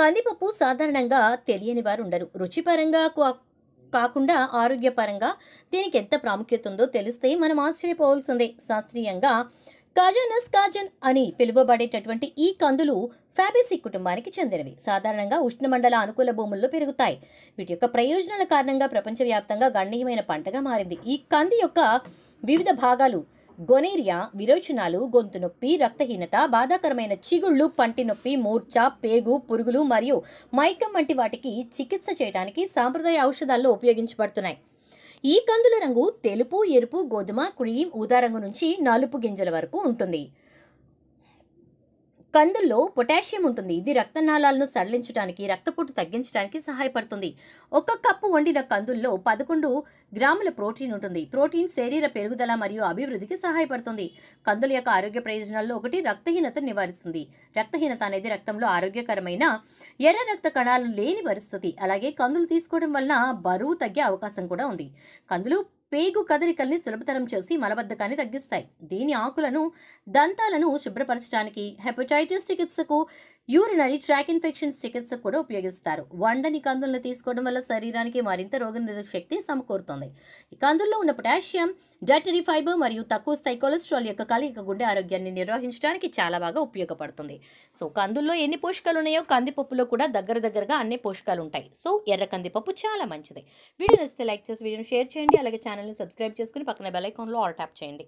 కందిపప్పు సాధారణంగా తెలియని వారు ఉండరు రుచిపరంగా కాకుండా ఆరోగ్యపరంగా దీనికి ఎంత ప్రాముఖ్యత ఉందో తెలిస్తే మనం ఆశ్చర్యపోవాల్సిందే శాస్త్రీయంగా కాజనస్ కాజన్ అని పిలువబడేటటువంటి ఈ కందులు ఫ్యాబేసి కుటుంబానికి చెందినవి సాధారణంగా ఉష్ణమండల అనుకూల భూముల్లో పెరుగుతాయి వీటి యొక్క ప్రయోజనాల కారణంగా ప్రపంచవ్యాప్తంగా గణనీయమైన పంటగా మారింది ఈ కంది యొక్క వివిధ భాగాలు గొనేరియా విరోచనాలు గొంతు నొప్పి రక్తహీనత బాధాకరమైన చిగుళ్ళు పంటి నొప్పి మూర్ఛ పేగు పురుగులు మరియు మైకం వంటి వాటికి చికిత్స చేయడానికి సాంప్రదాయ ఔషధాల్లో ఉపయోగించబడుతున్నాయి ఈ కందుల రంగు తెలుపు ఎరుపు గోధుమ క్రీమ్ ఊదా రంగు నుంచి నలుపు గింజల వరకు ఉంటుంది కందుల్లో పొటాషియం ఉంటుంది ఇది రక్తనాళాలను సడలించడానికి రక్తపోటు తగ్గించడానికి సహాయపడుతుంది ఒక్క కప్పు వండిన కందుల్లో పదకొండు గ్రాముల ప్రోటీన్ ఉంటుంది ప్రోటీన్ శరీర పెరుగుదల మరియు అభివృద్ధికి సహాయపడుతుంది కందుల యొక్క ఆరోగ్య ప్రయోజనాల్లో ఒకటి రక్తహీనత నివారిస్తుంది రక్తహీనత అనేది రక్తంలో ఆరోగ్యకరమైన ఎర్ర రక్త కణాలు లేని పరిస్థితి అలాగే కందులు తీసుకోవడం వలన బరువు తగ్గే అవకాశం కూడా ఉంది కందులు పేగు కదలికల్ని సులభతరం చేసి మలబద్ధకాన్ని తగ్గిస్తాయి దీని ఆకులను దంతాలను శుభ్రపరచడానికి హెపటైటిస్ చికిత్సకు యూరినరీ ట్రాక్ ఇన్ఫెక్షన్స్ చికిత్స కూడా ఉపయోగిస్తారు వండని కందులను తీసుకోవడం వల్ల శరీరానికి మరింత రోగనిరోధక శక్తి సమకూరుతుంది ఈ కందుల్లో ఉన్న పొటాషియం డైటరీ ఫైబర్ మరియు తక్కువ స్థాయి కొలెస్ట్రాల్ యొక్క కలిగిక గుండె ఆరోగ్యాన్ని నిర్వహించడానికి చాలా బాగా ఉపయోగపడుతుంది సో కందుల్లో ఎన్ని పోషకాలు ఉన్నాయో కందిపప్పులో కూడా దగ్గర దగ్గరగా అన్ని పోషకాలు ఉంటాయి సో ఎర్ర కందిపప్పు చాలా మంచిది వీడియో నచ్చితే లైక్ చేసి వీడియోని షేర్ చేయండి అలాగే ఛానల్ ఛానల్ని సబ్స్క్రైబ్ చేసుకుని పక్కన బెల్ ఐకాన్లో ఆల్ ట్యాప్ చేయండి